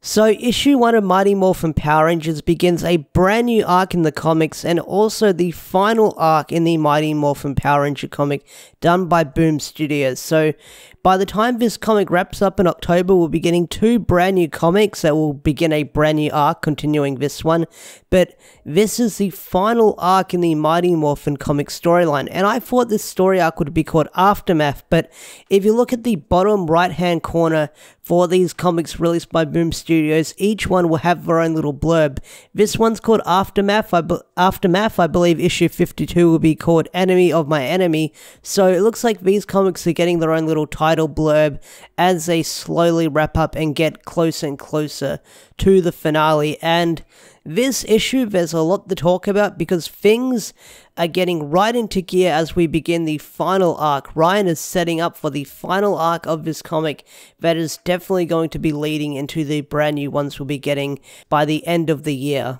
So, issue one of Mighty Morphin Power Rangers begins a brand new arc in the comics and also the final arc in the Mighty Morphin Power Ranger comic done by Boom Studios. So, by the time this comic wraps up in October, we'll be getting two brand new comics that will begin a brand new arc continuing this one. But this is the final arc in the Mighty Morphin comic storyline, and I thought this story arc would be called Aftermath. But if you look at the bottom right hand corner for these comics released by Boom Studios, studios. Each one will have their own little blurb. This one's called Aftermath. I Aftermath, I believe issue 52 will be called Enemy of My Enemy. So it looks like these comics are getting their own little title blurb as they slowly wrap up and get closer and closer to the finale. And this issue, there's a lot to talk about because things are getting right into gear as we begin the final arc. Ryan is setting up for the final arc of this comic that is definitely going to be leading into the brand new ones we'll be getting by the end of the year.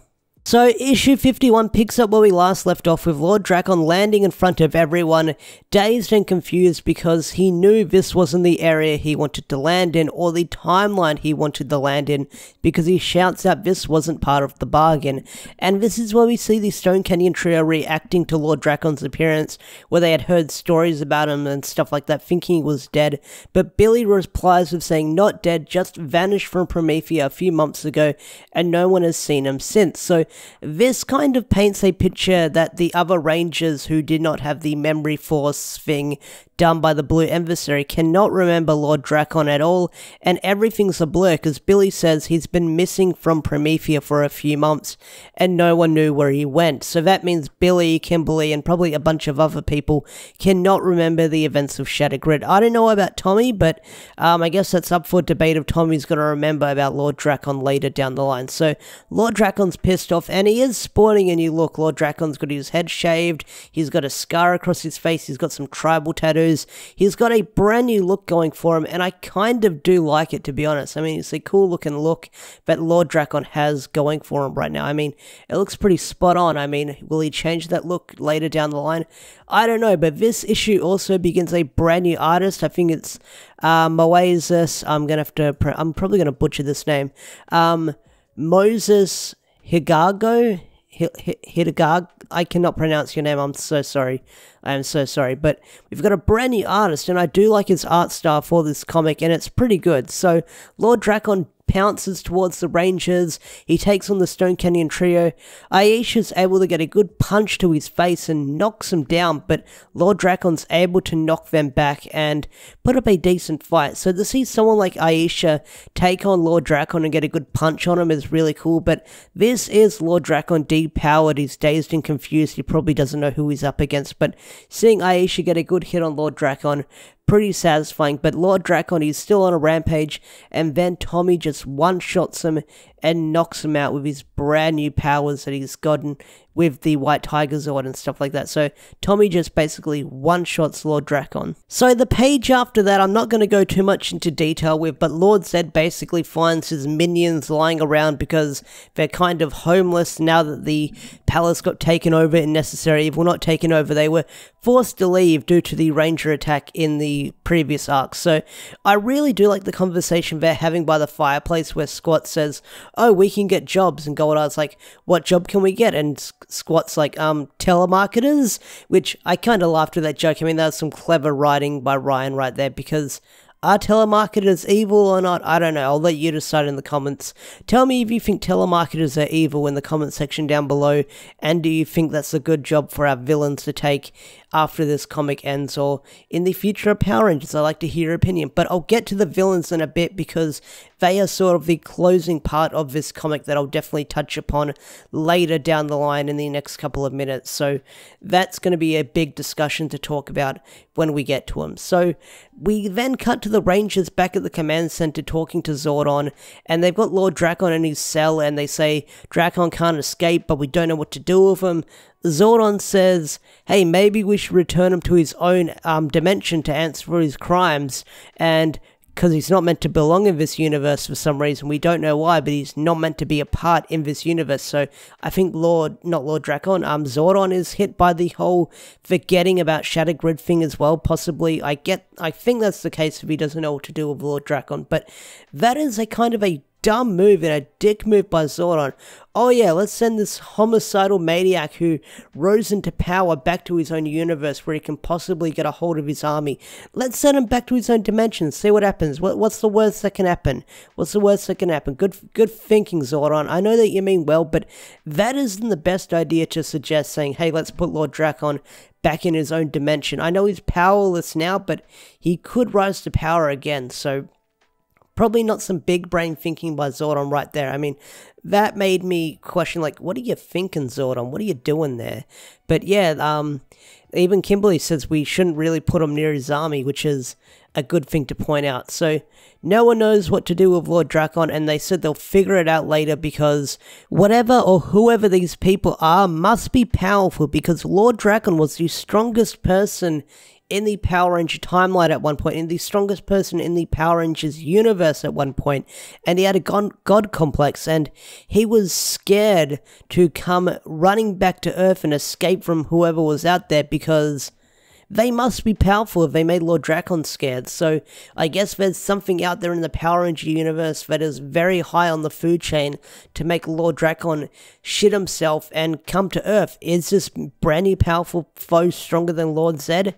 So, issue 51 picks up where we last left off with Lord Drakon landing in front of everyone, dazed and confused because he knew this wasn't the area he wanted to land in or the timeline he wanted to land in because he shouts out this wasn't part of the bargain. And this is where we see the Stone Canyon trio reacting to Lord Drakon's appearance, where they had heard stories about him and stuff like that, thinking he was dead. But Billy replies with saying, Not dead, just vanished from Promethea a few months ago, and no one has seen him since. So, this kind of paints a picture that the other Rangers who did not have the memory force thing done by the Blue Adversary cannot remember Lord Dracon at all, and everything's a blur because Billy says he's been missing from Promethea for a few months and no one knew where he went. So that means Billy, Kimberly, and probably a bunch of other people cannot remember the events of Shattered Grid. I don't know about Tommy, but um, I guess that's up for debate if Tommy's going to remember about Lord Dracon later down the line. So Lord Dracon's pissed off and he is sporting a new look. Lord Dracon's got his head shaved, he's got a scar across his face, he's got some tribal tattoos he's got a brand new look going for him, and I kind of do like it, to be honest. I mean, it's a cool looking look that Lord Drakon has going for him right now. I mean, it looks pretty spot on. I mean, will he change that look later down the line? I don't know, but this issue also begins a brand new artist. I think it's uh, Moesis. I'm gonna have to. I'm probably gonna butcher this name. Um, Moses Higago Hidegag. I cannot pronounce your name. I'm so sorry. I am so sorry. But we've got a brand new artist, and I do like his art style for this comic, and it's pretty good. So Lord Drakon pounces towards the Rangers. He takes on the Stone Canyon trio. Aisha's able to get a good punch to his face and knocks him down, but Lord Dracon's able to knock them back and put up a decent fight. So to see someone like Aisha take on Lord Dracon and get a good punch on him is really cool, but this is Lord Dracon depowered. He's dazed and confused. He probably doesn't know who he's up against, but seeing Aisha get a good hit on Lord Dracon pretty satisfying, but Lord Dracon is still on a rampage, and then Tommy just one-shots him and knocks him out with his brand new powers that he's gotten with the White Tiger Zord and stuff like that. So Tommy just basically one shots Lord Drakon. So the page after that, I'm not going to go too much into detail with, but Lord Zed basically finds his minions lying around because they're kind of homeless now that the palace got taken over in Necessary Evil. Not taken over, they were forced to leave due to the Ranger attack in the previous arc. So I really do like the conversation they're having by the fireplace where Squat says, oh, we can get jobs. And Goldard's like, what job can we get? And Squat's like, um, telemarketers, which I kind of laughed at that joke. I mean, that was some clever writing by Ryan right there because are telemarketers evil or not? I don't know. I'll let you decide in the comments. Tell me if you think telemarketers are evil in the comment section down below, and do you think that's a good job for our villains to take? after this comic ends or in the future of Power Rangers. I'd like to hear your opinion. But I'll get to the villains in a bit because they are sort of the closing part of this comic that I'll definitely touch upon later down the line in the next couple of minutes. So that's going to be a big discussion to talk about when we get to them. So we then cut to the Rangers back at the command center talking to Zordon, and they've got Lord Drakon in his cell, and they say Drakon can't escape, but we don't know what to do with him. Zordon says, hey, maybe we should return him to his own um, dimension to answer for his crimes, and because he's not meant to belong in this universe for some reason, we don't know why, but he's not meant to be a part in this universe, so I think Lord, not Lord Drakon, um, Zordon is hit by the whole forgetting about Shattered Grid thing as well, possibly, I get, I think that's the case if he doesn't know what to do with Lord Drakon, but that is a kind of a dumb move and a dick move by Zordon. Oh yeah, let's send this homicidal maniac who rose into power back to his own universe where he can possibly get a hold of his army. Let's send him back to his own dimension, see what happens. What, what's the worst that can happen? What's the worst that can happen? Good good thinking, Zordon. I know that you mean well, but that isn't the best idea to suggest saying, hey, let's put Lord Drakon back in his own dimension. I know he's powerless now, but he could rise to power again, so probably not some big brain thinking by Zordon right there. I mean, that made me question, like, what are you thinking, Zordon? What are you doing there? But yeah, um, even Kimberly says we shouldn't really put him near his army, which is a good thing to point out. So no one knows what to do with Lord Drakon, and they said they'll figure it out later because whatever or whoever these people are must be powerful because Lord Drakon was the strongest person in the Power Ranger timeline at one point, and the strongest person in the Power Rangers universe at one point, and he had a god, complex, and he was scared to come running back to Earth and escape from whoever was out there because they must be powerful if they made Lord Dracon scared. So I guess there's something out there in the Power Ranger universe that is very high on the food chain to make Lord Dracon shit himself and come to Earth. Is this brand new powerful foe stronger than Lord Zed?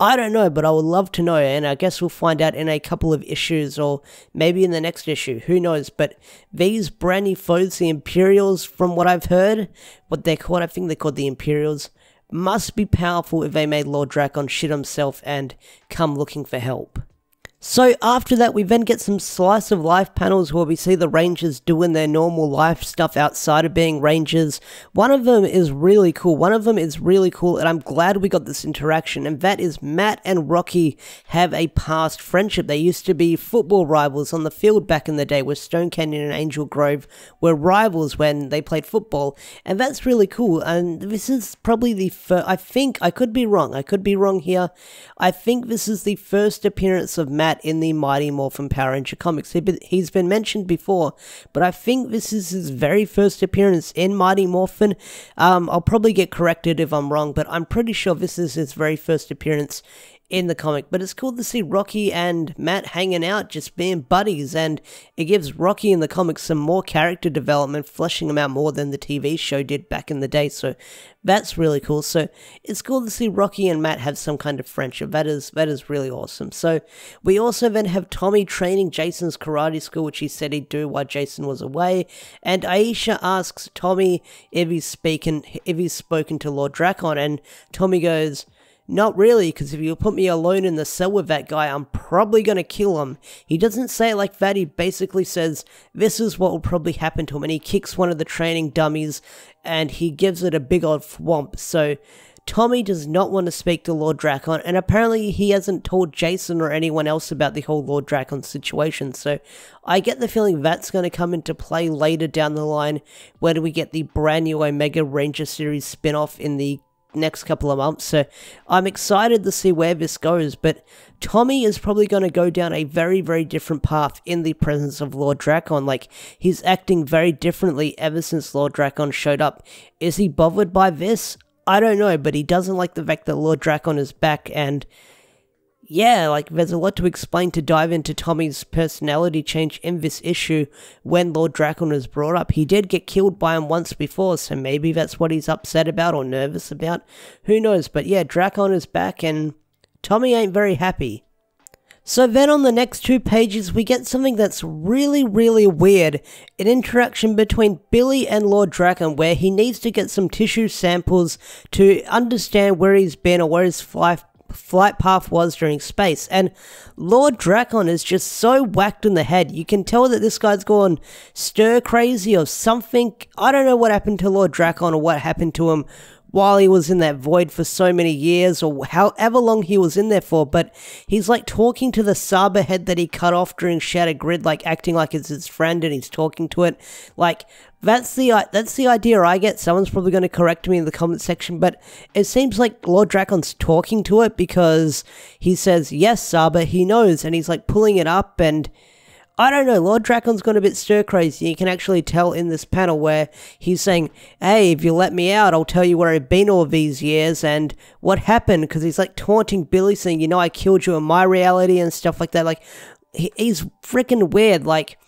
I don't know, but I would love to know, and I guess we'll find out in a couple of issues or maybe in the next issue, who knows. But these brand new foes, the Imperials, from what I've heard, what they're called, I think they're called the Imperials, must be powerful if they made Lord Drakon shit himself and come looking for help. So after that, we then get some slice of life panels where we see the rangers doing their normal life stuff outside of being rangers. One of them is really cool. One of them is really cool, and I'm glad we got this interaction. And that is Matt and Rocky have a past friendship. They used to be football rivals on the field back in the day, where Stone Canyon and Angel Grove were rivals when they played football, and that's really cool. And this is probably the first. I think I could be wrong. I could be wrong here. I think this is the first appearance of Matt in the Mighty Morphin Power Ranger comics. He's been mentioned before, but I think this is his very first appearance in Mighty Morphin. Um, I'll probably get corrected if I'm wrong, but I'm pretty sure this is his very first appearance in the comic, but it's cool to see Rocky and Matt hanging out, just being buddies, and it gives Rocky in the comics some more character development, fleshing him out more than the TV show did back in the day, so that's really cool. So it's cool to see Rocky and Matt have some kind of friendship. That is that is really awesome. So we also then have Tommy training Jason's karate school, which he said he'd do while Jason was away. And Aisha asks Tommy if he's speaking if he's spoken to Lord Dracon, and Tommy goes, not really, because if you put me alone in the cell with that guy, I'm probably gonna kill him. He doesn't say it like that, he basically says, this is what will probably happen to him, and he kicks one of the training dummies, and he gives it a big old thwomp, so... Tommy does not want to speak to Lord Dracon, and apparently he hasn't told Jason or anyone else about the whole Lord Dracon situation, so I get the feeling that's going to come into play later down the line when we get the brand new Omega Ranger series spin off in the next couple of months. So I'm excited to see where this goes. But Tommy is probably going to go down a very, very different path in the presence of Lord Drakon. Like, he's acting very differently ever since Lord Drakon showed up. Is he bothered by this? I don't know, but he doesn't like the fact that Lord Drakon is back and yeah, like there's a lot to explain to dive into Tommy's personality change in this issue when Lord Dracon was brought up. He did get killed by him once before, so maybe that's what he's upset about or nervous about. Who knows? But yeah, Dracon is back and Tommy ain't very happy. So then on the next two pages, we get something that's really, really weird. An interaction between Billy and Lord Drakon, where he needs to get some tissue samples to understand where he's been or where his life flight path was during space. And Lord Dracon is just so whacked in the head. You can tell that this guy's gone stir crazy or something. I don't know what happened to Lord Dracon or what happened to him while he was in that void for so many years or however long he was in there for, but he's like talking to the Saber head that he cut off during Shattered Grid, like acting like it's his friend and he's talking to it. Like that's the uh, that's the idea I get. Someone's probably going to correct me in the comment section, but it seems like Lord Dracon's talking to it because he says yes, Saber. He knows, and he's like pulling it up and I don't know, Lord Dracon's gone a bit stir crazy. You can actually tell in this panel where he's saying, Hey, if you let me out, I'll tell you where I've been all these years and what happened. Because he's like taunting Billy, saying, You know, I killed you in my reality and stuff like that. Like, he's freaking weird. Like,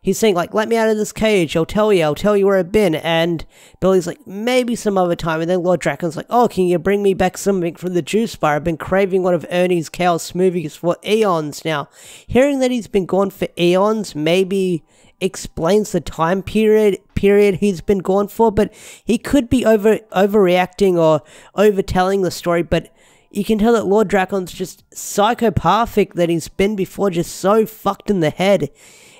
he's saying like, "Let me out of this cage. I'll tell you. I'll tell you where I've been." And Billy's like, "Maybe some other time." And then Lord Draken's like, "Oh, can you bring me back something from the juice bar? I've been craving one of Ernie's cow smoothies for eons now. Hearing that he's been gone for eons, maybe." explains the time period period he's been gone for, but he could be over overreacting or overtelling the story. But you can tell that Lord Dracon's just psychopathic that he's been before, just so fucked in the head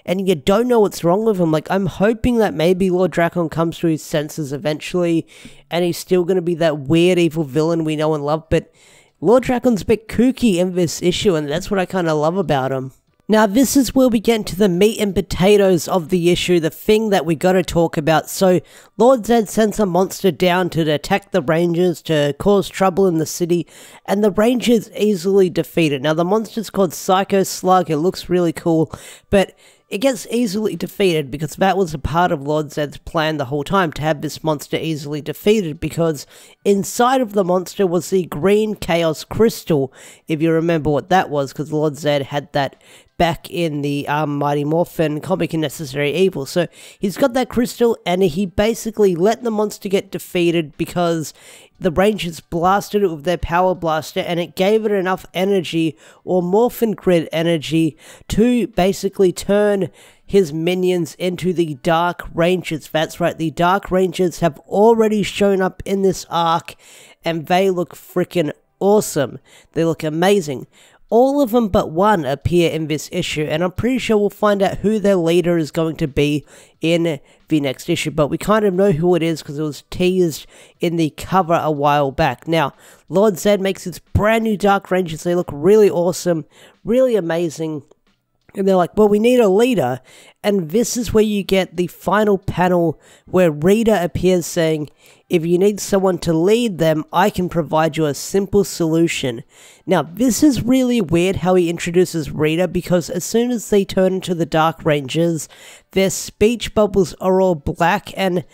and you don't know what's wrong with him. Like, I'm hoping that maybe Lord Drakon comes to his senses eventually, and he's still going to be that weird evil villain we know and love, but Lord Drakon's a bit kooky in this issue, and that's what I kind of love about him. Now, this is where we get into the meat and potatoes of the issue, the thing that we gotta talk about. So, Lord Zed sends a monster down to attack the Rangers, to cause trouble in the city, and the Rangers easily defeat it. Now, the monster's called Psycho Slug, it looks really cool, but it gets easily defeated because that was a part of Lord Zed's plan the whole time to have this monster easily defeated because inside of the monster was the green chaos crystal, if you remember what that was, because Lord Zed had that back in the um, Mighty Morphin comic in Necessary Evil. So he's got that crystal and he basically let the monster get defeated because the Rangers blasted it with their power blaster and it gave it enough energy or Morphin Grid energy to basically turn his minions into the Dark Rangers. That's right, the Dark Rangers have already shown up in this arc and they look freaking awesome. They look amazing. All of them but one appear in this issue, and I'm pretty sure we'll find out who their leader is going to be in the next issue, but we kind of know who it is because it was teased in the cover a while back. Now, Lord Zed makes his brand new Dark Rangers, they look really awesome, really amazing and they're like, well, we need a leader. And this is where you get the final panel where Rita appears saying, if you need someone to lead them, I can provide you a simple solution. Now, this is really weird how he introduces Rita because as soon as they turn into the Dark Rangers, their speech bubbles are all black and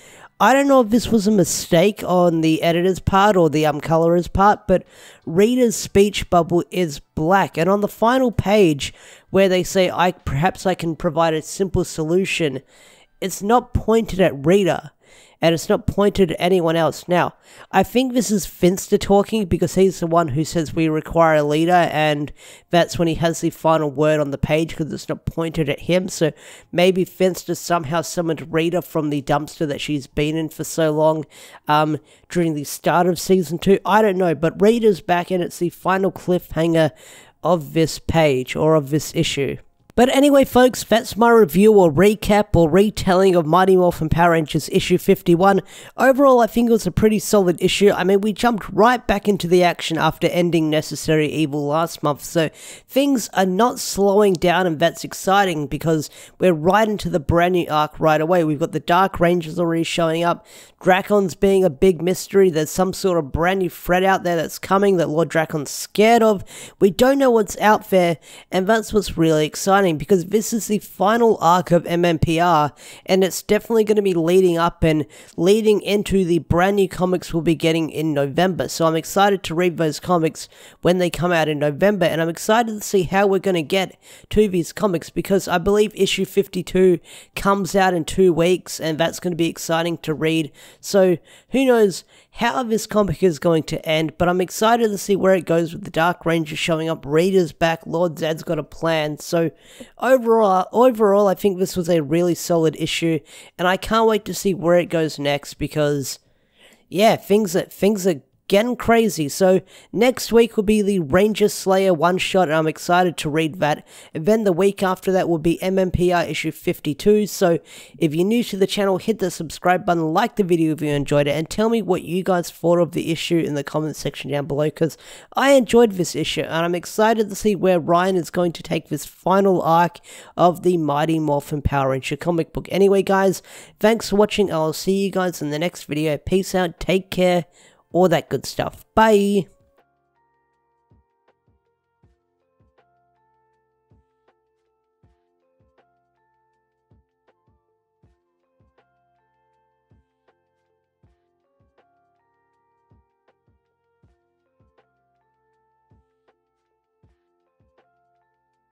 I don't know if this was a mistake on the editor's part or the um colorer's part, but Rita's speech bubble is black, and on the final page, where they say, I perhaps I can provide a simple solution, it's not pointed at Rita and it's not pointed at anyone else. Now, I think this is Finster talking because he's the one who says we require a leader, and that's when he has the final word on the page because it's not pointed at him. So maybe Finster somehow summoned Rita from the dumpster that she's been in for so long um, during the start of season two. I don't know, but Rita's back, and it's the final cliffhanger of this page or of this issue. But anyway, folks, that's my review or recap or retelling of Mighty Morphin Power Rangers issue 51. Overall, I think it was a pretty solid issue. I mean, we jumped right back into the action after ending Necessary Evil last month, so things are not slowing down, and that's exciting because we're right into the brand new arc right away. We've got the Dark Rangers already showing up, Dracon's being a big mystery. There's some sort of brand new threat out there that's coming that Lord Dracon's scared of. We don't know what's out there, and that's what's really exciting running because this is the final arc of MMPR and it's definitely going to be leading up and leading into the brand new comics we'll be getting in November. So I'm excited to read those comics when they come out in November and I'm excited to see how we're going to get to these comics because I believe issue 52 comes out in two weeks and that's going to be exciting to read. So who knows how this comic is going to end, but I'm excited to see where it goes with the Dark Ranger showing up, Reader's back, Lord Zed's got a plan. So overall, overall, I think this was a really solid issue, and I can't wait to see where it goes next because, yeah, things are things are getting crazy. So next week will be the Ranger Slayer one shot, and I'm excited to read that. And then the week after that will be MMPR issue 52. So if you're new to the channel, hit the subscribe button, like the video if you enjoyed it, and tell me what you guys thought of the issue in the comments section down below because I enjoyed this issue and I'm excited to see where Ryan is going to take this final arc of the Mighty Morphin Power Ranger comic book. Anyway, guys, thanks for watching. I'll see you guys in the next video. Peace out. Take care all that good stuff. Bye.